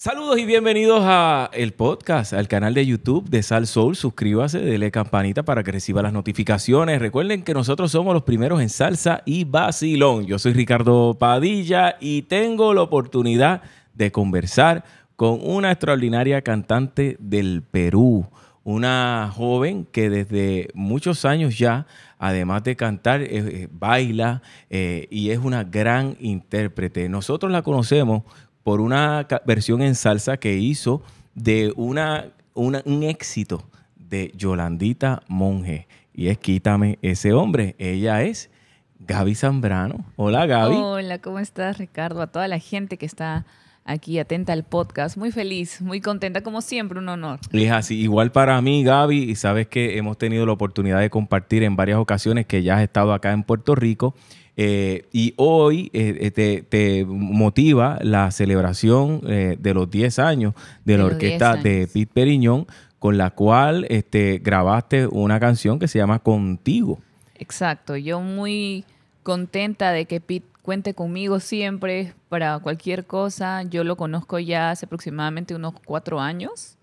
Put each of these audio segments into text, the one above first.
Saludos y bienvenidos a el podcast, al canal de YouTube de Sal Soul. Suscríbase, dele campanita para que reciba las notificaciones. Recuerden que nosotros somos los primeros en salsa y vacilón. Yo soy Ricardo Padilla y tengo la oportunidad de conversar con una extraordinaria cantante del Perú, una joven que desde muchos años ya, además de cantar, eh, eh, baila eh, y es una gran intérprete. Nosotros la conocemos por una versión en salsa que hizo de una, un éxito de Yolandita Monge. Y es Quítame ese hombre. Ella es Gaby Zambrano. Hola Gaby. Hola, ¿cómo estás Ricardo? A toda la gente que está aquí atenta al podcast. Muy feliz, muy contenta como siempre, un honor. es así, igual para mí, Gaby, y sabes que hemos tenido la oportunidad de compartir en varias ocasiones que ya has estado acá en Puerto Rico. Eh, y hoy eh, eh, te, motiva la celebración de los 10 años de, la orquesta de Pete Periñón, con la cual este, grabaste una canción que se llama Contigo. Exacto, yo muy contenta de que Pete cuente conmigo siempre para cualquier cosa. Yo lo conozco ya hace aproximadamente unos cuatro años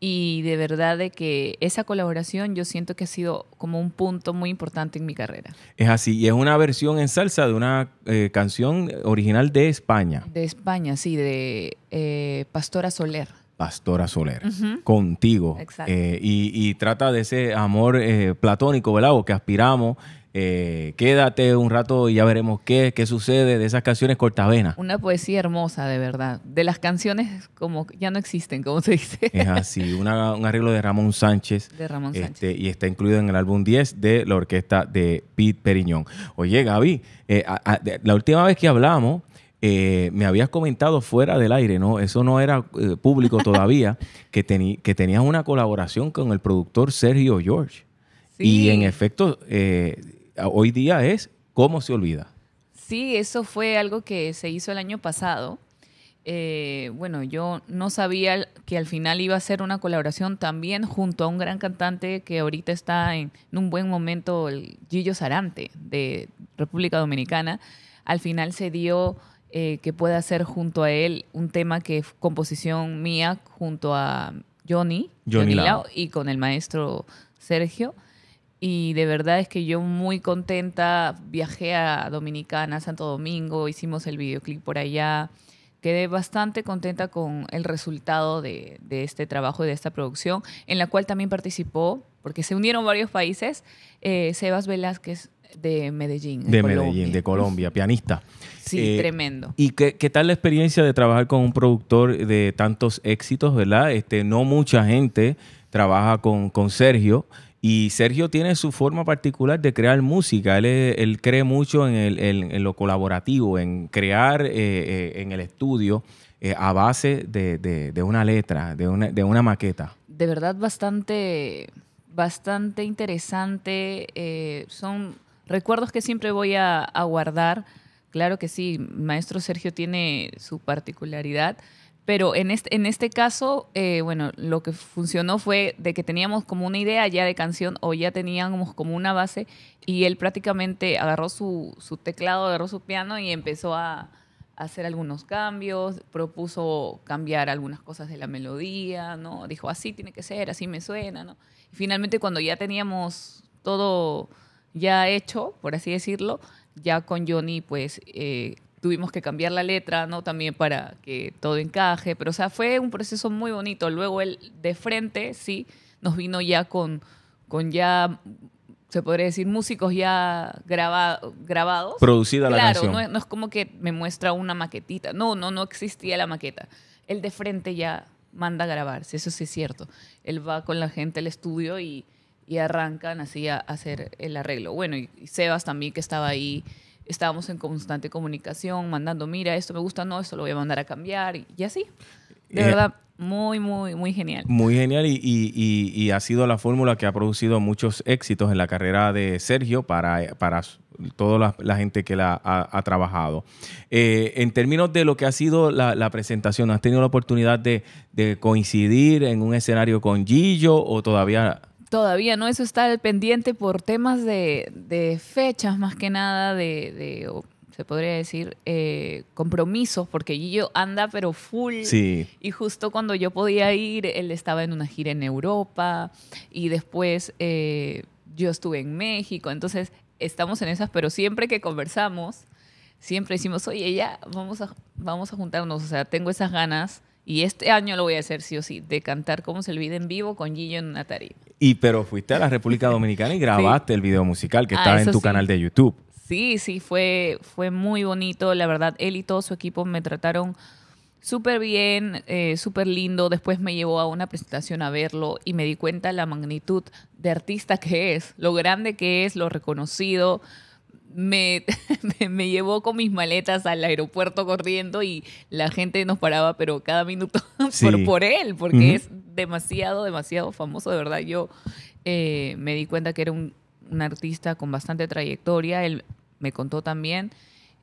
y de verdad de que esa colaboración yo siento que ha sido como un punto muy importante en mi carrera. Es así, y es una versión en salsa de una eh, canción original de España. De España, sí, de eh, Pastora Soler. Pastora Soler, contigo. Eh, y, trata de ese amor eh, platónico, ¿verdad? O que aspiramos. Eh, quédate un rato y ya veremos qué, qué sucede de esas canciones Cortavena Una poesía hermosa, de verdad. De las canciones como ya no existen, como se dice. Es así, un arreglo de Ramón Sánchez. De Ramón este, Sánchez. y está incluido en el álbum 10 de la orquesta de Pete Periñón. Oye, Gaby, la última vez que hablamos, eh, me habías comentado fuera del aire, ¿no? Eso no era eh, público todavía, que, tenías una colaboración con el productor Sergio George. Y en efecto, eh, hoy día es ¿Cómo se olvida? Sí, eso fue algo que se hizo el año pasado. bueno, yo no sabía que al final iba a ser una colaboración también junto a un gran cantante que ahorita está en, en, un buen momento, el Gillo Sarante, de República Dominicana. Al final se dio eh, que pueda hacer junto a él un tema que es composición mía junto a Johnny, y con el maestro Sergio. Y de verdad es que yo muy contenta, viajé a Dominicana, Santo Domingo, hicimos el videoclip por allá. Quedé bastante contenta con el resultado de, este trabajo y de esta producción, en la cual también participó, porque se unieron varios países, eh, Sebas Velázquez, de Medellín. De, Medellín, Colombia. de Colombia, pianista. Sí, eh, tremendo. ¿Y qué, tal la experiencia de trabajar con un productor de tantos éxitos, verdad? Este, no mucha gente trabaja con, con Sergio. Y Sergio tiene su forma particular de crear música. Él, cree mucho en, en, lo colaborativo, en crear eh, eh, en el estudio a base de, una letra, de una, maqueta. De verdad, bastante, bastante interesante. son Recuerdos que siempre voy a, guardar. Claro que sí, maestro Sergio tiene su particularidad. Pero en este, en este caso, eh, bueno, lo que funcionó fue de que teníamos como una idea ya de canción o ya teníamos como una base y él prácticamente agarró su, teclado, agarró su piano y empezó a, hacer algunos cambios, propuso cambiar algunas cosas de la melodía, ¿no? Dijo, así tiene que ser, así me suena, ¿no? Y finalmente cuando ya teníamos todo ya hecho, por así decirlo, ya con Johnny pues eh, tuvimos que cambiar la letra, ¿no? También para que todo encaje, pero o sea, fue un proceso muy bonito. Luego él de frente, sí, nos vino ya con, con ya, se podría decir, músicos ya grabados. Producida la canción. Claro, no, es como que me muestra una maquetita, no, no, no existía la maqueta. Él de frente ya manda a grabarse, eso sí es cierto. Él va con la gente al estudio y y arrancan así a, hacer el arreglo. Bueno, y, Sebas también que estaba ahí, estábamos en constante comunicación, mandando, mira, esto me gusta, no, esto lo voy a mandar a cambiar y, así. De eh, verdad, muy, muy, muy genial. Muy genial y, ha sido la fórmula que ha producido muchos éxitos en la carrera de Sergio para, para toda la, gente que la ha, trabajado. Eh, en términos de lo que ha sido la, presentación, ¿has tenido la oportunidad de, de coincidir en un escenario con Gillo o todavía Todavía no, eso está pendiente por temas de, fechas más que nada, de, se podría decir, eh, compromisos, porque Gillo anda pero full. Y justo cuando yo podía ir, él estaba en una gira en Europa y después eh, yo estuve en México, entonces estamos en esas, pero siempre que conversamos, siempre decimos, oye, ya, vamos a, vamos a juntarnos, o sea, tengo esas ganas y este año lo voy a hacer sí o sí, de cantar como se olvida en vivo con Gillo en Y pero fuiste a la República Dominicana y grabaste el video musical que ah, estaba en tu canal de YouTube. Sí, sí, fue, fue muy bonito. La verdad, él y todo su equipo me trataron súper bien, eh, súper lindo. Después me llevó a una presentación a verlo y me di cuenta la magnitud de artista que es, lo grande que es, lo reconocido. me, me, llevó con mis maletas al aeropuerto corriendo y la gente nos paraba, pero cada minuto por, él, porque es demasiado, demasiado famoso, de verdad. Yo eh, me di cuenta que era un, artista con bastante trayectoria, él me contó también,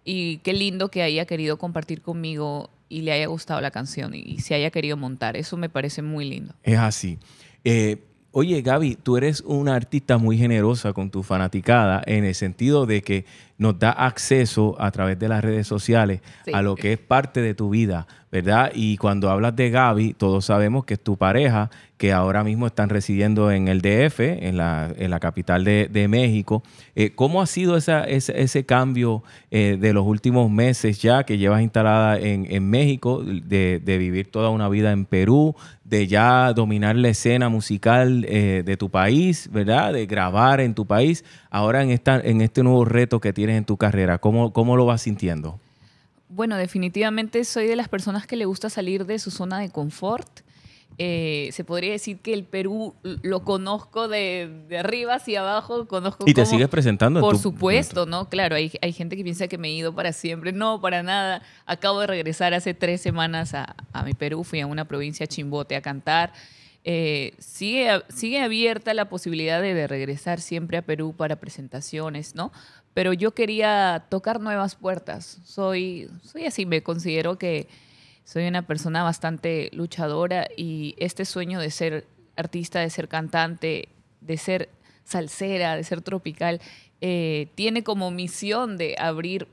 y qué lindo que haya querido compartir conmigo y le haya gustado la canción y, se haya querido montar. Eso me parece muy lindo. Es así. Eh, Oye, Gaby, tú eres una artista muy generosa con tu fanaticada en el sentido de que nos da acceso a través de las redes sociales a lo que es parte de tu vida, ¿verdad? Y cuando hablas de Gaby, todos sabemos que es tu pareja, que ahora mismo están residiendo en el DF, en la, capital de, México. Eh, ¿Cómo ha sido ese, cambio eh, de los últimos meses ya que llevas instalada en, México, de vivir toda una vida en Perú, de ya dominar la escena musical eh, de tu país, ¿verdad? De grabar en tu país. Ahora en, esta, en este nuevo reto que tienes en tu carrera, ¿cómo, cómo lo vas sintiendo? Bueno, definitivamente soy de las personas que le gusta salir de su zona de confort. Eh, se podría decir que el Perú lo conozco de, arriba hacia abajo, conozco... Y te sigues presentando. Por supuesto, ¿no? Claro, hay, hay, gente que piensa que me he ido para siempre. No, para nada. Acabo de regresar hace tres semanas a, mi Perú, fui a una provincia chimbote a cantar. Eh, sigue, sigue abierta la posibilidad de, regresar siempre a Perú para presentaciones, ¿no? Pero yo quería tocar nuevas puertas. Soy, soy así, me considero que soy una persona bastante luchadora y este sueño de ser artista, de ser cantante, de ser salsera, de ser tropical, eh, tiene como misión de abrir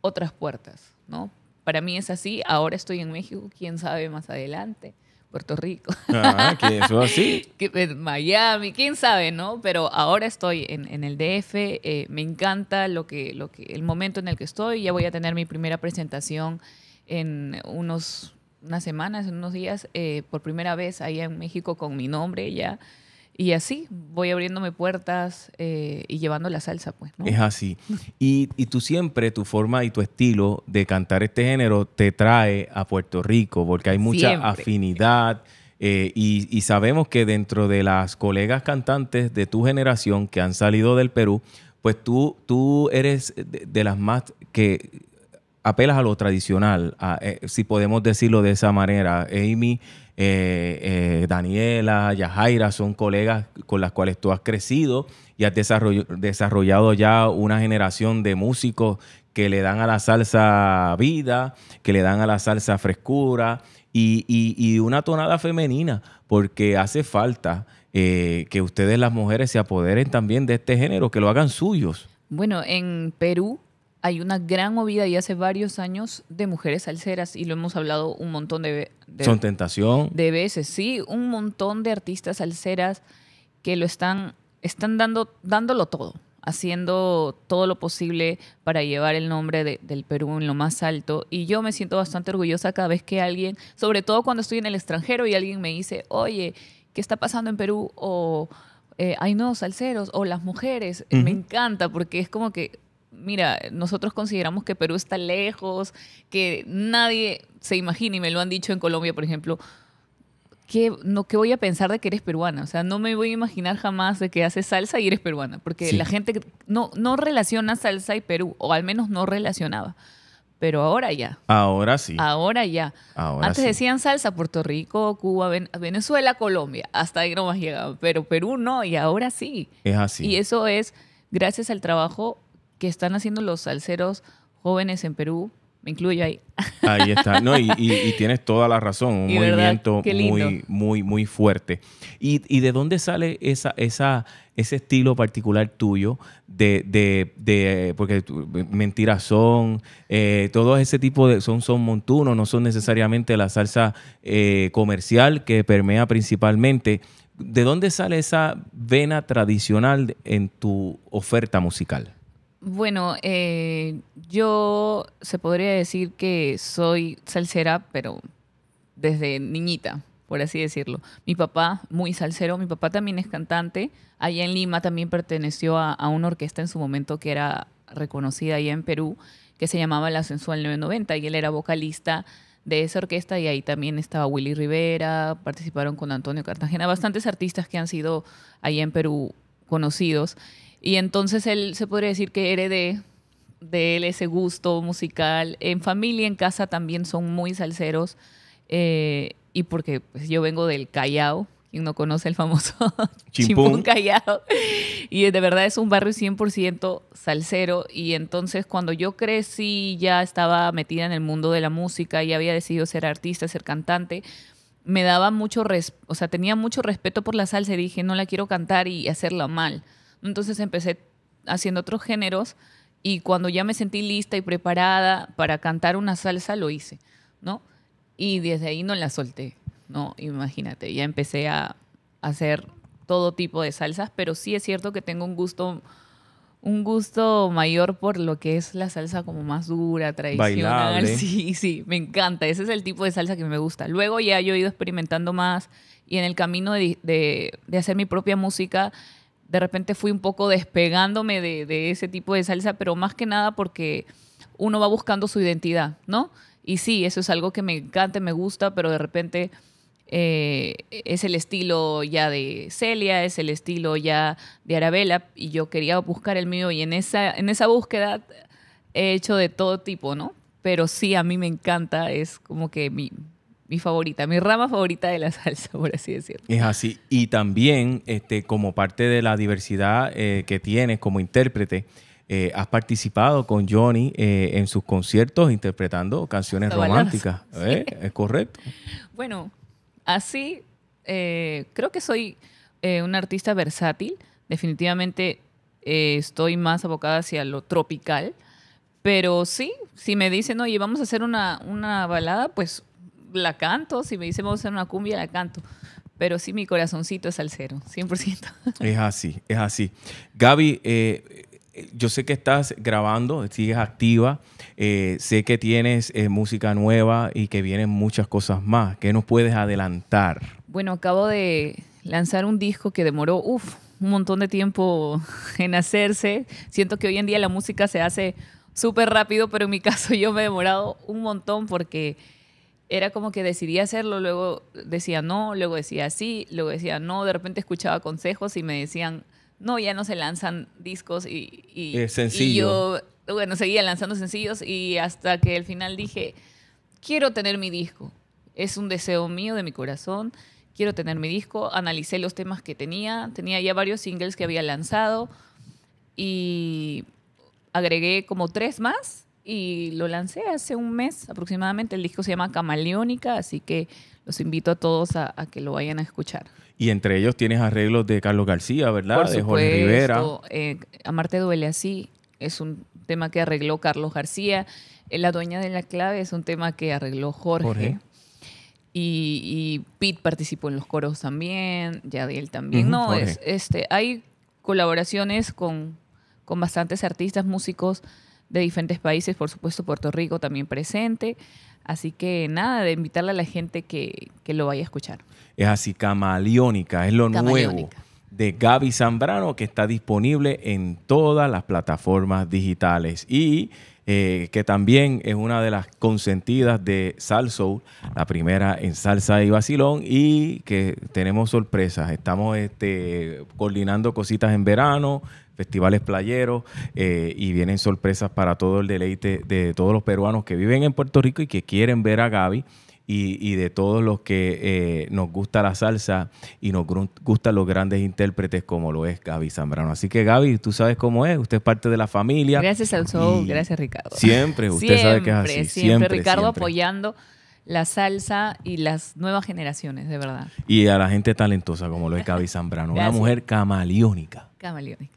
otras puertas, ¿no? Para mí es así, ahora estoy en México, quién sabe más adelante, Puerto Rico. Ah, que eso así. Eh, Miami, quién sabe, ¿no? Pero ahora estoy en, el DF, eh, me encanta lo que, lo que, el momento en el que estoy, ya voy a tener mi primera presentación en unos, unas semanas, en unos días, eh, por primera vez ahí en México con mi nombre ya. Y así voy abriéndome puertas eh, y llevando la salsa, pues. ¿no? Es así. Y, y, tú siempre, tu forma y tu estilo de cantar este género te trae a Puerto Rico, porque hay mucha afinidad. Eh, y, sabemos que dentro de las colegas cantantes de tu generación que han salido del Perú, pues tú, tú eres de las más que apelas a lo tradicional, eh, si podemos decirlo de esa manera. Amy, eh, eh, Daniela, Yajaira son colegas con las cuales tú has crecido y has desarrollado ya una generación de músicos que le dan a la salsa vida, que le dan a la salsa frescura y una tonada femenina, porque hace falta que ustedes las mujeres se apoderen también de este género, que lo hagan suyos. Bueno, en Perú hay una gran movida y hace varios años de mujeres salseras y lo hemos hablado un montón de, de Son tentación. De veces, sí, un montón de artistas salseras que lo están, están dando, dándolo todo, haciendo todo lo posible para llevar el nombre del Perú en lo más alto. Y yo me siento bastante orgullosa cada vez que alguien, sobre todo cuando estoy en el extranjero y alguien me dice, oye, ¿qué está pasando en Perú? O eh, hay nuevos salseros, o las mujeres. Me encanta porque es como que mira, nosotros consideramos que Perú está lejos, que nadie se imagina, y me lo han dicho en Colombia, por ejemplo, que no, que voy a pensar de que eres peruana? O sea, no me voy a imaginar jamás de que haces salsa y eres peruana, porque la gente no, no relaciona salsa y Perú, o al menos no relacionaba. Pero ahora ya. Ahora sí. Ahora ya. Antes decían salsa Puerto Rico, Cuba, Venezuela, Colombia. Hasta ahí no más llegaban. Pero Perú no, y ahora sí. Es así. Y eso es gracias al trabajo que están haciendo los salseros jóvenes en Perú, me incluyo ahí. Ahí está, no, y, tienes toda la razón, un movimiento muy, muy, muy fuerte. ¿Y, de dónde sale esa, esa, ese estilo particular tuyo de, de, de porque mentiras son, eh, todo ese tipo de, son, son montunos, no son necesariamente la salsa eh, comercial que permea principalmente. ¿De dónde sale esa vena tradicional en tu oferta musical? Bueno, eh, yo se podría decir que soy salsera, pero desde niñita, por así decirlo. Mi papá, muy salsero, mi papá también es cantante. Allá en Lima también perteneció a, una orquesta en su momento que era reconocida allá en Perú, que se llamaba La Sensual 990, y él era vocalista de esa orquesta y ahí también estaba Willy Rivera, participaron con Antonio Cartagena, bastantes artistas que han sido allá en Perú conocidos. Y entonces él se podría decir que heredé de él ese gusto musical. En familia, en casa también son muy salseros. Eh, y porque pues, yo vengo del Callao, quien no conoce el famoso Chimpún Callao. Y de verdad es un barrio 100% salsero. Y entonces cuando yo crecí ya estaba metida en el mundo de la música y había decidido ser artista, ser cantante. Me daba mucho, o sea, tenía mucho respeto por la salsa y dije, no la quiero cantar y hacerla mal. Entonces empecé haciendo otros géneros y cuando ya me sentí lista y preparada para cantar una salsa, lo hice, ¿no? Y desde ahí no la solté, ¿no? Imagínate, ya empecé a hacer todo tipo de salsas, pero sí es cierto que tengo un gusto un gusto mayor por lo que es la salsa como más dura, tradicional. Bailable. Sí, sí, me encanta. Ese es el tipo de salsa que me gusta. Luego ya yo he ido experimentando más y en el camino de, de, de hacer mi propia música de repente fui un poco despegándome de, ese tipo de salsa, pero más que nada porque uno va buscando su identidad, ¿no? Y sí, eso es algo que me encanta, me gusta, pero de repente eh, es el estilo ya de Celia, es el estilo ya de Arabella, y yo quería buscar el mío, y en esa, en esa búsqueda he hecho de todo tipo, ¿no? Pero sí, a mí me encanta, es como que mi, mi favorita, mi rama favorita de la salsa, por así decirlo. Es así. Y también, este, como parte de la diversidad eh, que tienes como intérprete, eh, has participado con Johnny eh, en sus conciertos interpretando canciones románticas. Es correcto. Bueno, así creo que soy una artista versátil. Definitivamente estoy más abocada hacia lo tropical. Pero sí, si me dicen, oye, vamos a hacer una, una balada, pues la canto, si me dicen vamos a hacer una cumbia, la canto. Pero sí, mi corazoncito es al cero, 100%. Es así, es así. Gaby, eh, yo sé que estás grabando, sigues activa, eh, sé que tienes eh, música nueva y que vienen muchas cosas más. ¿Qué nos puedes adelantar? Bueno, acabo de lanzar un disco que demoró, un montón de tiempo en hacerse. Siento que hoy en día la música se hace súper rápido, pero en mi caso yo me he demorado un montón porque era como que decidía hacerlo, luego decía no, luego decía sí, luego decía no, de repente escuchaba consejos y me decían, no, ya no se lanzan discos y, y, es sencillo. y yo, bueno, seguía lanzando sencillos y hasta que al final dije, quiero tener mi disco, es un deseo mío de mi corazón, quiero tener mi disco, analicé los temas que tenía, tenía ya varios singles que había lanzado y agregué como tres más y lo lancé hace un mes aproximadamente. El disco se llama Camaleónica, así que los invito a todos a, que lo vayan a escuchar. Y entre ellos tienes arreglos de Carlos García, ¿verdad? de Jorge Rivera. Eh, Amarte duele así es un tema que arregló Carlos García. Eh, la dueña de la clave es un tema que arregló Jorge. Y, Pete participó en los coros también, Yadiel también. no, este, hay colaboraciones con, con bastantes artistas, músicos de diferentes países, por supuesto Puerto Rico también presente. Así que nada, de invitarle a la gente que, que lo vaya a escuchar. Es así, Camaleónica, es lo nuevo de Gaby Zambrano que está disponible en todas las plataformas digitales y eh, que también es una de las consentidas de Salsoul, la primera en Salsa y Basilón y que tenemos sorpresas. Estamos este, coordinando cositas en verano, festivales playeros eh, y vienen sorpresas para todo el deleite de todos los peruanos que viven en Puerto Rico y que quieren ver a Gaby. Y, de todos los que eh, nos gusta la salsa y nos gustan los grandes intérpretes como lo es Gaby Zambrano. Así que Gaby, tú sabes cómo es, usted es parte de la familia. Gracias al show, gracias Ricardo. Siempre, usted sabe que es así. Siempre, Ricardo apoyando la salsa y las nuevas generaciones, de verdad. Y a la gente talentosa como lo es Gaby Zambrano, una mujer camaleónica. Camaleónica.